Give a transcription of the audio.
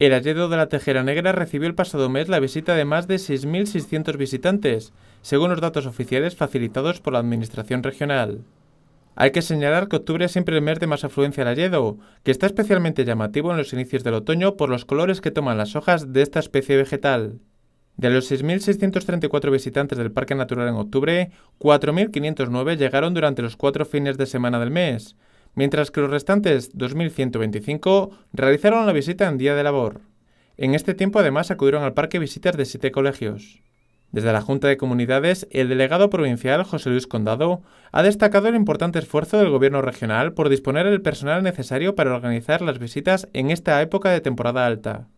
El Hayedo de la Tejera Negra recibió el pasado mes la visita de más de 6.600 visitantes, según los datos oficiales facilitados por la Administración Regional. Hay que señalar que octubre es siempre el mes de más afluencia al alledo, que está especialmente llamativo en los inicios del otoño por los colores que toman las hojas de esta especie vegetal. De los 6.634 visitantes del Parque Natural en octubre, 4.509 llegaron durante los cuatro fines de semana del mes, mientras que los restantes 2.125 realizaron la visita en día de labor. En este tiempo además acudieron al parque visitas de siete colegios. Desde la Junta de Comunidades, el delegado provincial José Luis Condado ha destacado el importante esfuerzo del Gobierno regional por disponer el personal necesario para organizar las visitas en esta época de temporada alta.